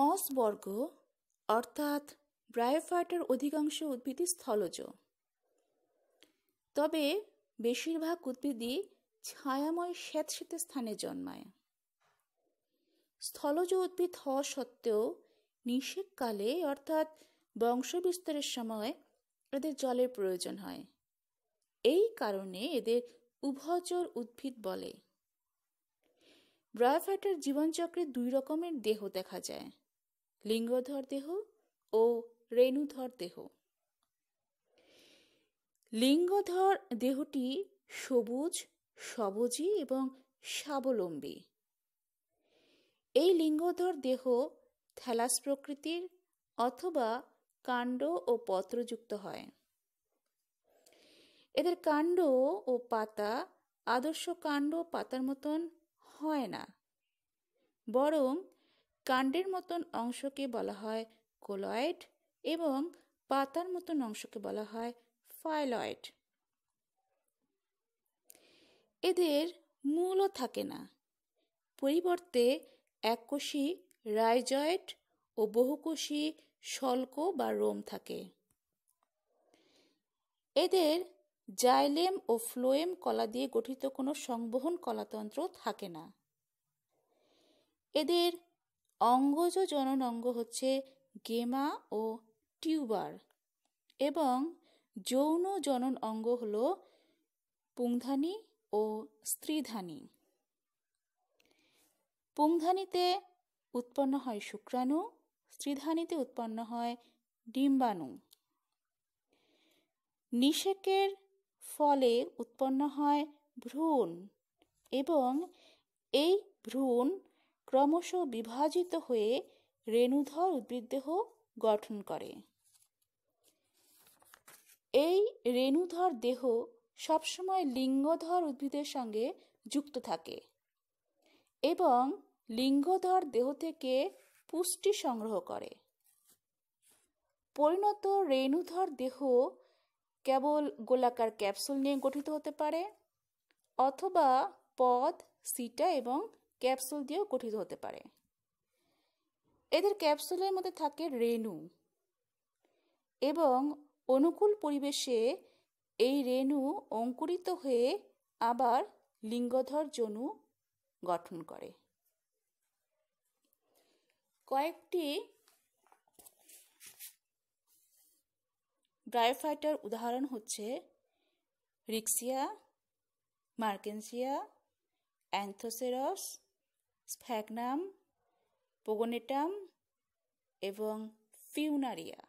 মসবর্গ অর্থাৎ ব্রায়োফাইটার অধিকাংশ উদ্ভিদই স্থলজ তবে বেশিরভাগ উদ্ভিদই ছায়াময় স্যাঁতস্যাঁতে স্থানে জন্মায় স্থলজ উদ্ভিদ হওয়া সত্ত্বেও নিষেককালে অর্থাৎ বংশবিস্তারের সময় এদের জলের প্রয়োজন হয় এই কারণে এদের উভচর উদ্ভিদ বলে ব্রায়োফাইটার জীবনচক্রে দুই রকমের দেহ দেখা যায় লিঙ্গধর দেহ ও রেণুধর দেহ লিঙ্গধর দেহটি সবুজ সবজি এবং স্বাবলম্বী এই লিঙ্গধর দেহ থ্যালাস প্রকৃতির অথবা কাণ্ড ও পত্রযুক্ত হয় এদের কাণ্ড ও পাতা আদর্শ কাণ্ড পাতার মতন হয় না বরং কাণ্ডের মতন অংশকে বলা হয় কোলয়েড এবং পাতার মতন অংশকে বলা হয় ফাইলয়েড এদের মূলও থাকে না পরিবর্তে এককোষী রাইজয়েড ও বহুকোষী শল্ক বা রোম থাকে এদের জাইলেম ও ফ্লোয়েম কলা দিয়ে গঠিত কোনো সংবহন কলাতন্ত্র থাকে না এদের অঙ্গজ অঙ্গ হচ্ছে গেমা ও টিউবার এবং যৌন জনন অঙ্গ হল পুংধানি ও স্ত্রীধানী পুংধানিতে উৎপন্ন হয় শুক্রাণু স্ত্রীধানীতে উৎপন্ন হয় ডিম্বাণু নিষেকের ফলে উৎপন্ন হয় ভ্রূণ এবং এই ভ্রূণ ক্রমশ বিভাজিত হয়ে রেণুধর উদ্ভিদদেহ গঠন করে এই রেণুধর দেহ সবসময় লিঙ্গধর উদ্ভিদের সঙ্গে যুক্ত থাকে এবং লিঙ্গধর দেহ থেকে পুষ্টি সংগ্রহ করে পরিণত রেণুধর দেহ কেবল গোলাকার ক্যাপসুল নিয়ে গঠিত হতে পারে অথবা পদ সিটা এবং ক্যাপসুল দিয়েও গঠিত হতে পারে এদের ক্যাপসুলের মধ্যে থাকে রেণু এবং অনুকূল পরিবেশে এই রেণু অঙ্কুরিত হয়ে আবার লিঙ্গধর জনু গঠন করে কয়েকটি ড্রাইফাইটার উদাহরণ হচ্ছে রিক্সিয়া মার্কেনসিয়া অ্যান্থোসেরস স্ফ্যাগনাম পোগোনেটাম এবং ফিউনারিয়া